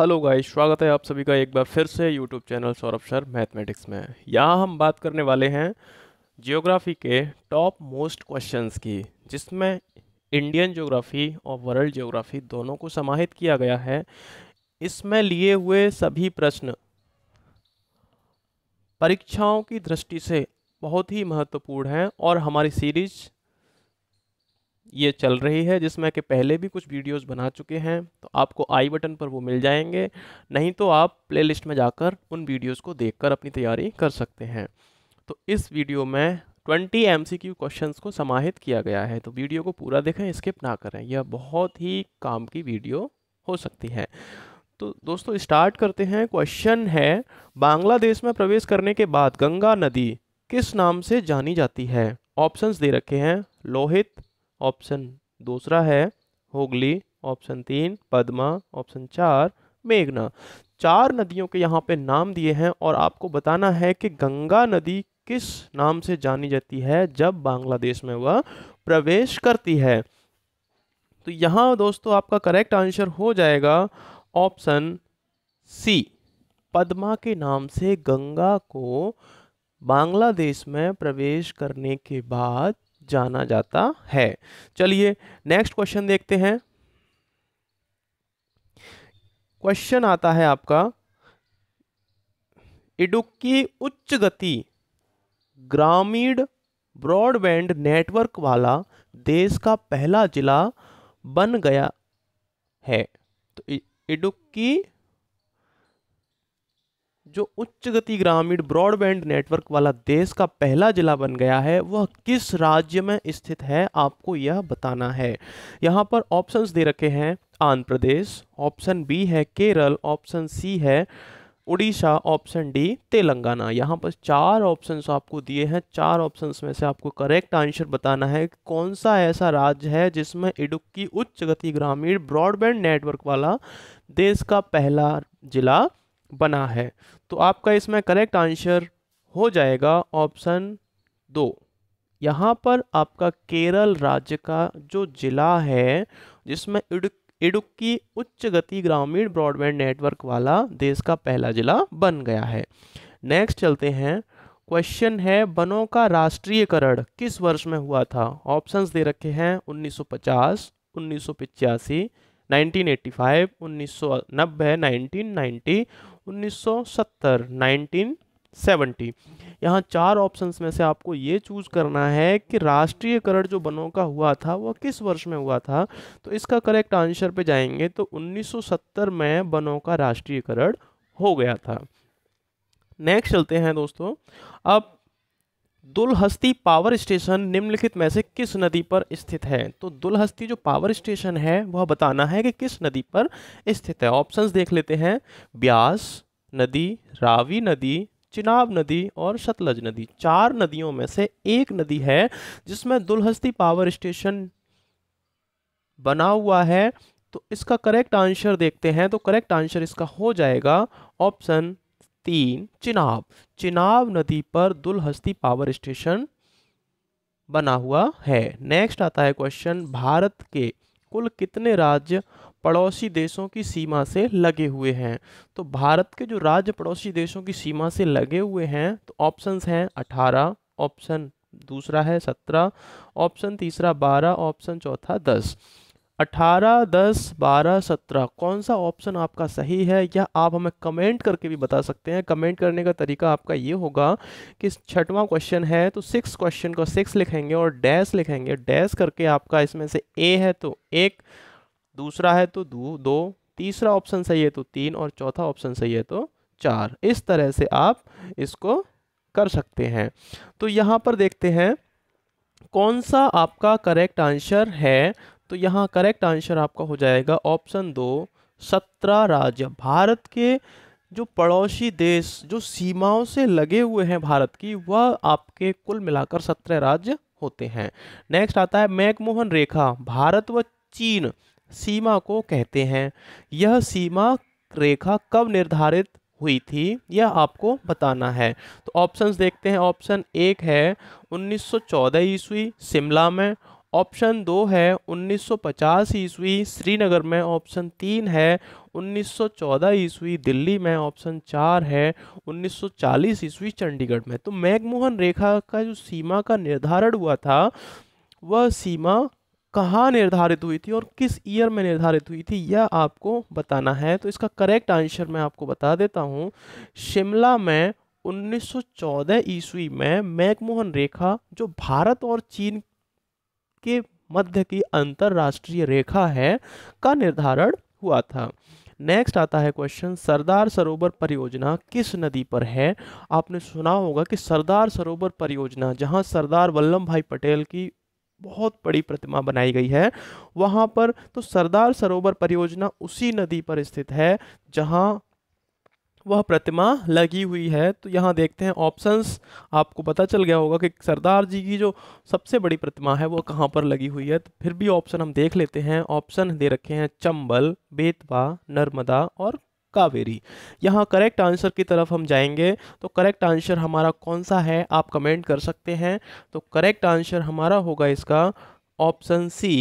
hello guys स्वागत है आप सभी का एक बार फिर से YouTube channel Saurabh sir mathematics में यहाँ हम बात करने वाले हैं जियोग्राफी के टॉप मोस्ट क्वेश्चंस की जिसमें इंडियन ज्योग्राफी और वर्ल्ड ज्योग्राफी दोनों को समाहित किया गया है इसमें लिए हुए सभी प्रश्न परीक्षाओं की दृष्टि से बहुत ही महत्वपूर्ण हैं और हमारी सीरीज ये चल रही है जिसमें कि पहले भी कुछ वीडियोस बना चुके हैं तो आपको आई बटन पर वो मिल जाएंगे नहीं तो आप प्लेलिस्ट में जाकर उन वीडियोस को देखकर अपनी तैयारी कर सकते हैं तो इस वीडियो में 20 एम सी क्यू क्वेश्चन को समाहित किया गया है तो वीडियो को पूरा देखें स्किप ना करें यह बहुत ही काम की वीडियो हो सकती है तो दोस्तों स्टार्ट करते हैं क्वेश्चन है बांग्लादेश में प्रवेश करने के बाद गंगा नदी किस नाम से जानी जाती है ऑप्शंस दे रखे हैं लोहित ऑप्शन दूसरा है होगली ऑप्शन तीन पद्मा ऑप्शन चार मेघना चार नदियों के यहाँ पे नाम दिए हैं और आपको बताना है कि गंगा नदी किस नाम से जानी जाती है जब बांग्लादेश में वह प्रवेश करती है तो यहाँ दोस्तों आपका करेक्ट आंसर हो जाएगा ऑप्शन सी पद्मा के नाम से गंगा को बांग्लादेश में प्रवेश करने के बाद जाना जाता है चलिए नेक्स्ट क्वेश्चन देखते हैं क्वेश्चन आता है आपका इडुक्की उच्च गति ग्रामीण ब्रॉडबैंड नेटवर्क वाला देश का पहला जिला बन गया है तो इडुक्की जो उच्च गति ग्रामीण ब्रॉडबैंड नेटवर्क वाला देश का पहला जिला बन गया है वह किस राज्य में स्थित है आपको यह बताना है यहाँ पर ऑप्शंस दे रखे हैं आंध्र प्रदेश ऑप्शन बी है केरल ऑप्शन सी है उड़ीसा ऑप्शन डी तेलंगाना यहाँ पर चार ऑप्शंस आपको दिए हैं चार ऑप्शंस में से आपको करेक्ट आंसर बताना है कौन सा ऐसा राज्य है जिसमें इडुक्की उच्च गति ग्रामीण ब्रॉडबैंड नेटवर्क वाला देश का पहला जिला बना है तो आपका इसमें करेक्ट आंसर हो जाएगा ऑप्शन दो यहाँ पर आपका केरल राज्य का जो जिला है जिसमें इडुक्की उच्च गति ग्रामीण ब्रॉडबैंड नेटवर्क वाला देश का पहला जिला बन गया है नेक्स्ट चलते हैं क्वेश्चन है वनों का राष्ट्रीयकरण किस वर्ष में हुआ था ऑप्शंस दे रखे हैं 1950, 1985, 1985, 1990, 1990 1970 1970 यहाँ चार ऑप्शंस में से आपको ये चूज करना है कि राष्ट्रीयकरण जो बनों का हुआ था वह किस वर्ष में हुआ था तो इसका करेक्ट आंसर पे जाएंगे तो 1970 में बनों का राष्ट्रीयकरण हो गया था नेक्स्ट चलते हैं दोस्तों अब दुलहस्ती पावर स्टेशन निम्नलिखित में से किस नदी पर स्थित है तो दुलहस्ती जो पावर स्टेशन है वह बताना है कि किस नदी पर स्थित है ऑप्शंस देख लेते हैं ब्यास नदी रावी नदी चिनाब नदी और सतलज नदी चार नदियों में से एक नदी है जिसमें दुलहस्ती पावर स्टेशन बना हुआ है तो इसका करेक्ट आंसर देखते हैं तो करेक्ट आंसर इसका हो जाएगा ऑप्शन तीन चिनाब चिनाब नदी पर दुलहस्ती पावर स्टेशन बना हुआ है नेक्स्ट आता है क्वेश्चन भारत के कुल कितने राज्य पड़ोसी देशों की सीमा से लगे हुए हैं तो भारत के जो राज्य पड़ोसी देशों की सीमा से लगे हुए हैं तो ऑप्शंस हैं अठारह ऑप्शन दूसरा है सत्रह ऑप्शन तीसरा बारह ऑप्शन चौथा दस अठारह दस बारह सत्रह कौन सा ऑप्शन आपका सही है या आप हमें कमेंट करके भी बता सकते हैं कमेंट करने का तरीका आपका ये होगा कि छठवां क्वेश्चन है तो सिक्स क्वेश्चन को सिक्स लिखेंगे और डैश लिखेंगे डैश करके आपका इसमें से ए है तो एक दूसरा है तो दो, दो तीसरा ऑप्शन सही है तो तीन और चौथा ऑप्शन सही है तो चार इस तरह से आप इसको कर सकते हैं तो यहाँ पर देखते हैं कौन सा आपका करेक्ट आंसर है तो यहाँ करेक्ट आंसर आपका हो जाएगा ऑप्शन दो सत्रह राज्य भारत के जो पड़ोसी देश जो सीमाओं से लगे हुए हैं भारत की वह आपके कुल मिलाकर सत्रह राज्य होते हैं नेक्स्ट आता है मैकमोहन रेखा भारत व चीन सीमा को कहते हैं यह सीमा रेखा कब निर्धारित हुई थी यह आपको बताना है तो ऑप्शंस देखते हैं ऑप्शन एक है 1914 ईस्वी शिमला में ऑप्शन दो है 1950 ईस्वी श्रीनगर में ऑप्शन तीन है 1914 ईस्वी दिल्ली में ऑप्शन चार है 1940 ईस्वी चंडीगढ़ में तो मैगमोहन रेखा का जो सीमा का निर्धारण हुआ था वह सीमा कहाँ निर्धारित हुई थी और किस ईयर में निर्धारित हुई थी यह आपको बताना है तो इसका करेक्ट आंसर मैं आपको बता देता हूँ शिमला में 1914 ईस्वी में मैकमोहन रेखा जो भारत और चीन के मध्य की अंतरराष्ट्रीय रेखा है का निर्धारण हुआ था नेक्स्ट आता है क्वेश्चन सरदार सरोवर परियोजना किस नदी पर है आपने सुना होगा कि सरदार सरोवर परियोजना जहां सरदार वल्लभ भाई पटेल की बहुत बड़ी प्रतिमा बनाई गई है वहां पर तो सरदार सरोवर परियोजना उसी नदी पर स्थित है जहां वह प्रतिमा लगी हुई है तो यहाँ देखते हैं ऑप्शंस आपको पता चल गया होगा कि सरदार जी की जो सबसे बड़ी प्रतिमा है वो कहाँ पर लगी हुई है तो फिर भी ऑप्शन हम देख लेते हैं ऑप्शन दे रखे हैं चंबल बेतवा नर्मदा और कावेरी यहाँ करेक्ट आंसर की तरफ हम जाएंगे तो करेक्ट आंसर हमारा कौन सा है आप कमेंट कर सकते हैं तो करेक्ट आंसर हमारा होगा इसका ऑप्शन सी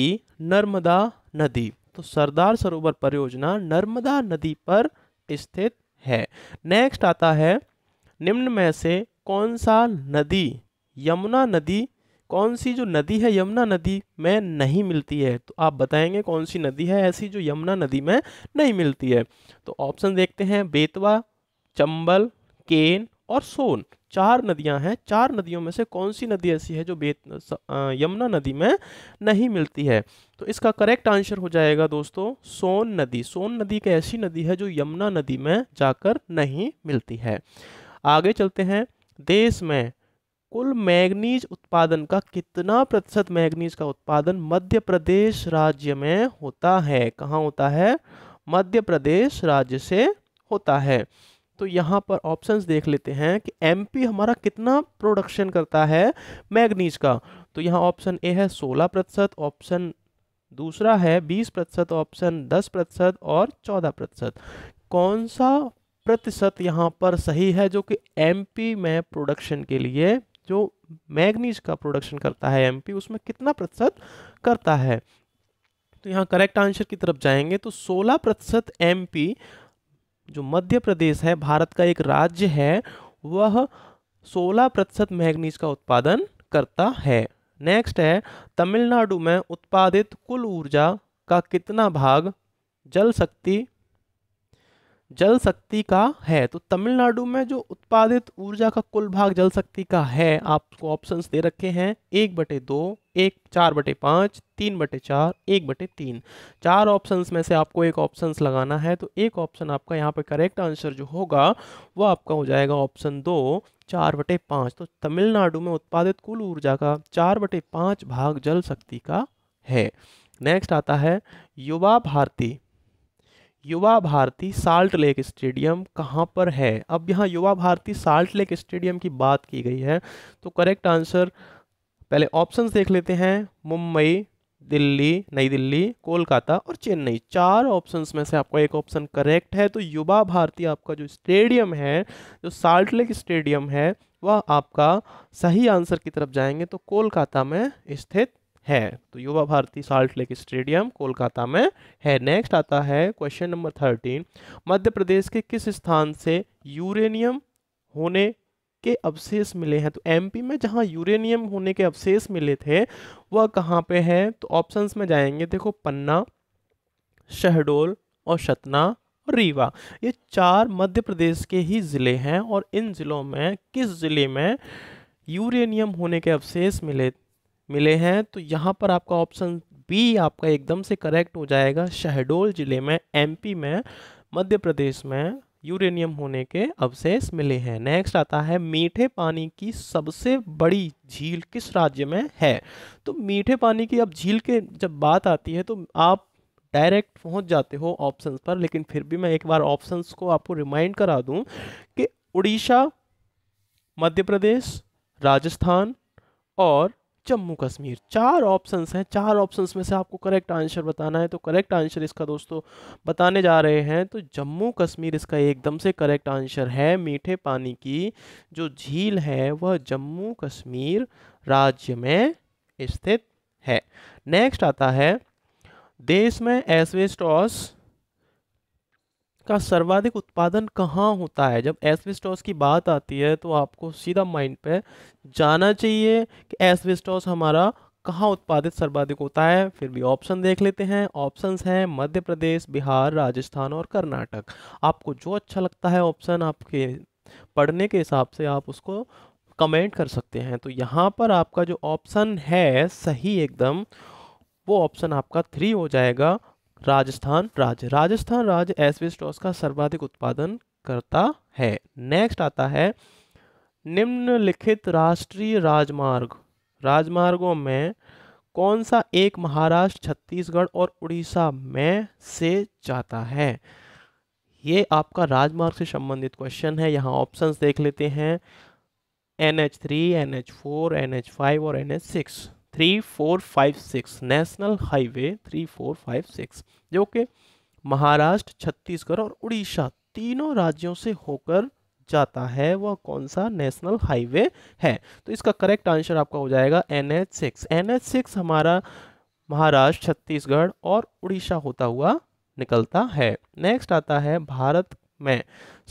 नर्मदा नदी तो सरदार सरोवर परियोजना नर्मदा नदी पर स्थित है नेक्स्ट आता है निम्न में से कौन सा नदी यमुना नदी कौन सी जो नदी है यमुना नदी में नहीं मिलती है तो आप बताएंगे कौन सी नदी है ऐसी जो यमुना नदी में नहीं मिलती है तो ऑप्शन देखते हैं बेतवा चंबल केन और सोन चार नदियां हैं चार नदियों में से कौन सी नदी ऐसी है जो बेत यमुना नदी में नहीं मिलती है तो इसका करेक्ट आंसर हो जाएगा दोस्तों सोन नदी सोन नदी एक ऐसी नदी है जो यमुना नदी में जाकर नहीं मिलती है आगे चलते हैं देश में कुल मैग्नीज उत्पादन का कितना प्रतिशत मैग्नीज का उत्पादन मध्य प्रदेश राज्य में होता है कहाँ होता है मध्य प्रदेश राज्य से होता है तो यहाँ पर ऑप्शंस देख लेते हैं कि एम हमारा कितना प्रोडक्शन करता है मैग्नीज का तो यहाँ ऑप्शन ए है सोलह प्रतिशत ऑप्शन दूसरा है बीस प्रतिशत ऑप्शन दस प्रतिशत और चौदह प्रतिशत कौन सा प्रतिशत यहाँ पर सही है जो कि एम में प्रोडक्शन के लिए जो मैगनीज का प्रोडक्शन करता है एम उसमें कितना प्रतिशत करता है तो यहाँ करेक्ट आंसर की तरफ जाएंगे तो 16 प्रतिशत एम जो मध्य प्रदेश है भारत का एक राज्य है वह 16 प्रतिशत मैगनीज का उत्पादन करता है नेक्स्ट है तमिलनाडु में उत्पादित कुल ऊर्जा का कितना भाग जल शक्ति जल शक्ति का है तो तमिलनाडु में जो उत्पादित ऊर्जा का कुल भाग जल शक्ति का है आपको ऑप्शंस दे रखे हैं एक बटे दो एक चार बटे पाँच तीन बटे चार एक बटे तीन चार ऑप्शंस में से आपको एक ऑप्शंस लगाना है तो एक ऑप्शन आपका यहाँ पे करेक्ट आंसर जो होगा वो आपका हो जाएगा ऑप्शन दो चार बटे पाँच तो तमिलनाडु में उत्पादित कुल ऊर्जा का चार बटे पाँच भाग जल शक्ति का है नेक्स्ट आता है युवा भारती युवा भारती साल्ट लेक स्टेडियम कहाँ पर है अब यहाँ युवा भारती साल्ट लेक स्टेडियम की बात की गई है तो करेक्ट आंसर पहले ऑप्शंस देख लेते हैं मुंबई दिल्ली नई दिल्ली कोलकाता और चेन्नई चार ऑप्शंस में से आपका एक ऑप्शन करेक्ट है तो युवा भारती आपका जो स्टेडियम है जो साल्ट लेक स्टेडियम है वह आपका सही आंसर की तरफ जाएंगे तो कोलकाता में स्थित है तो युवा भारती साल्ट लेक स्टेडियम कोलकाता में है नेक्स्ट आता है question number thirteen Madhya Pradesh के किस स्थान से यूरेनियम होने के अवशेष मिले हैं तो एमपी में जहाँ यूरेनियम होने के अवशेष मिले थे वह कहाँ पे है तो ऑप्शंस में जाएंगे देखो पन्ना शहडोल और सतना और रीवा ये चार मध्य प्रदेश के ही ज़िले हैं और इन ज़िलों में किस ज़िले में यूरेनियम होने के अवशेष मिले मिले हैं तो यहाँ पर आपका ऑप्शन बी आपका एकदम से करेक्ट हो जाएगा शहडोल ज़िले में एमपी में मध्य प्रदेश में यूरेनियम होने के अवशेष मिले हैं नेक्स्ट आता है मीठे पानी की सबसे बड़ी झील किस राज्य में है तो मीठे पानी की अब झील के जब बात आती है तो आप डायरेक्ट पहुंच जाते हो ऑप्शंस पर लेकिन फिर भी मैं एक बार ऑप्शंस को आपको रिमाइंड करा दूं कि उड़ीसा मध्य प्रदेश राजस्थान और जम्मू कश्मीर चार ऑप्शंस हैं चार ऑप्शंस में से आपको करेक्ट आंसर बताना है तो करेक्ट आंसर इसका दोस्तों बताने जा रहे हैं तो जम्मू कश्मीर इसका एकदम से करेक्ट आंसर है मीठे पानी की जो झील है वह जम्मू कश्मीर राज्य में स्थित है नेक्स्ट आता है देश में एसवेस्टॉस का सर्वाधिक उत्पादन कहाँ होता है जब एसविस्टोस की बात आती है तो आपको सीधा माइंड पे जाना चाहिए कि एसविस्टोस हमारा कहाँ उत्पादित सर्वाधिक होता है फिर भी ऑप्शन देख लेते हैं ऑप्शंस हैं मध्य प्रदेश बिहार राजस्थान और कर्नाटक आपको जो अच्छा लगता है ऑप्शन आपके पढ़ने के हिसाब से आप उसको कमेंट कर सकते हैं तो यहाँ पर आपका जो ऑप्शन है सही एकदम वो ऑप्शन आपका थ्री हो जाएगा राजस्थान राज्य राजस्थान राज्य एसवेस्टोस का सर्वाधिक उत्पादन करता है नेक्स्ट आता है निम्नलिखित राष्ट्रीय राजमार्ग राजमार्गों में कौन सा एक महाराष्ट्र छत्तीसगढ़ और उड़ीसा में से जाता है ये आपका राजमार्ग से संबंधित क्वेश्चन है यहाँ ऑप्शंस देख लेते हैं N H three N H four N H five और N H six three four five six national highway three four five six जो कि महाराष्ट्र छत्तीसगढ़ और उड़ीसा तीनों राज्यों से होकर जाता है वह कौन सा नेशनल हाईवे है तो इसका करेक्ट आंसर आपका हो जाएगा N H six N H six हमारा महाराष्ट्र छत्तीसगढ़ और उड़ीसा होता हुआ निकलता है नेक्स्ट आता है भारत में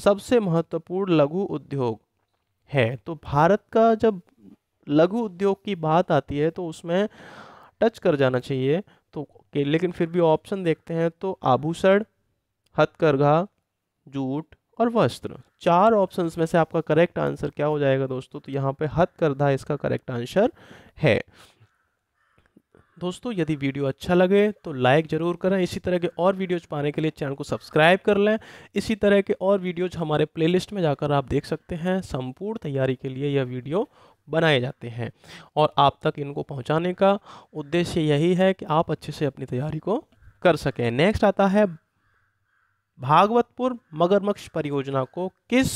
सबसे महत्वपूर्ण लघु उद्योग है तो भारत का जब लघु उद्योग की बात आती है तो उसमें टच कर जाना चाहिए तो लेकिन फिर भी ऑप्शन देखते हैं तो आभूषण हथकरघा जूट और वस्त्र चार ऑप्शंस में से आपका करेक्ट आंसर क्या हो जाएगा दोस्तों तो यहाँ पे हथकरघा इसका करेक्ट आंसर है दोस्तों यदि वीडियो अच्छा लगे तो लाइक ज़रूर करें इसी तरह के और वीडियोज पाने के लिए चैनल को सब्सक्राइब कर लें इसी तरह के और वीडियोज हमारे प्लेलिस्ट में जाकर आप देख सकते हैं संपूर्ण तैयारी के लिए यह वीडियो बनाए जाते हैं और आप तक इनको पहुंचाने का उद्देश्य यही है कि आप अच्छे से अपनी तैयारी को कर सकें नेक्स्ट आता है भागवतपुर मगरमक्ष परियोजना को किस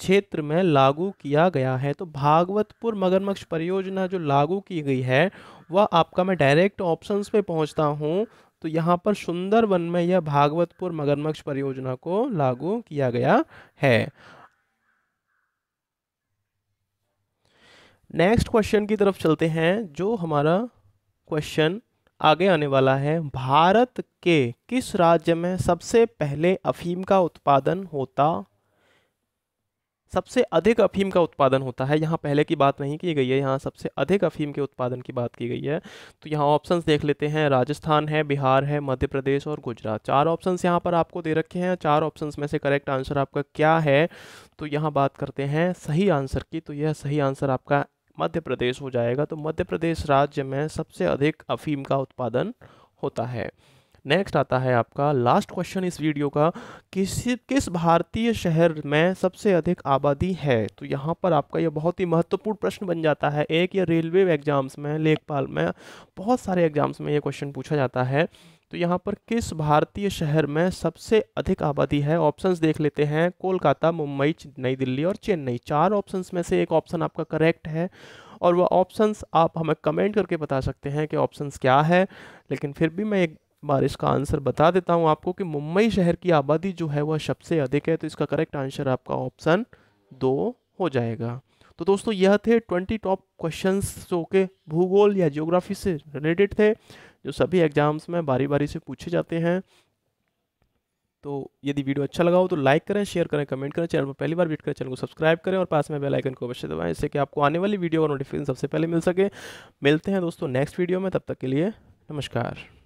क्षेत्र में लागू किया गया है तो भागवतपुर मगरमक्ष परियोजना जो लागू की गई है वह आपका मैं डायरेक्ट ऑप्शंस पे पहुंचता हूं तो यहाँ पर सुंदरवन में यह भागवतपुर मगरमक्ष परियोजना को लागू किया गया है नेक्स्ट क्वेश्चन की तरफ चलते हैं जो हमारा क्वेश्चन आगे आने वाला है भारत के किस राज्य में सबसे पहले अफीम का उत्पादन होता सबसे अधिक अफीम का उत्पादन होता है यहाँ पहले की बात नहीं की गई है यहाँ सबसे अधिक अफीम के उत्पादन की बात की गई है तो यहाँ ऑप्शंस देख लेते हैं राजस्थान है बिहार है मध्य प्रदेश और गुजरात चार ऑप्शंस यहाँ पर आपको दे रखे हैं चार ऑप्शंस में से करेक्ट आंसर आपका क्या है तो यहाँ बात करते हैं सही आंसर की तो यह सही आंसर आपका मध्य प्रदेश हो जाएगा तो मध्य प्रदेश राज्य में सबसे अधिक अफीम का उत्पादन होता है नेक्स्ट आता है आपका लास्ट क्वेश्चन इस वीडियो का किस किस भारतीय शहर में सबसे अधिक आबादी है तो यहाँ पर आपका यह बहुत ही महत्वपूर्ण प्रश्न बन जाता है एक या रेलवे एग्जाम्स में लेखपाल में बहुत सारे एग्जाम्स में ये क्वेश्चन पूछा जाता है तो यहाँ पर किस भारतीय शहर में सबसे अधिक आबादी है ऑप्शंस देख लेते हैं कोलकाता मुंबई नई दिल्ली और चेन्नई चार ऑप्शंस में से एक ऑप्शन आपका करेक्ट है और वह ऑप्शंस आप हमें कमेंट करके बता सकते हैं कि ऑप्शंस क्या है लेकिन फिर भी मैं एक बार इसका आंसर बता देता हूँ आपको कि मुंबई शहर की आबादी जो है वह सबसे अधिक है तो इसका करेक्ट आंसर आपका ऑप्शन दो हो जाएगा तो दोस्तों यह थे ट्वेंटी टॉप क्वेश्चंस जो के भूगोल या ज्योग्राफी से रिलेटेड थे जो सभी एग्ज़ाम्स में बारी बारी से पूछे जाते हैं तो यदि वीडियो अच्छा लगा हो तो लाइक करें शेयर करें कमेंट करें चैनल पर पहली बार विजिट करें चैनल को सब्सक्राइब करें और पास में बेल आइकन को अवश्य दबाएं इससे कि आपको आने वाली वीडियो का नोटिफिकेशन सबसे पहले मिल सके मिलते हैं दोस्तों नेक्स्ट वीडियो में तब तक के लिए नमस्कार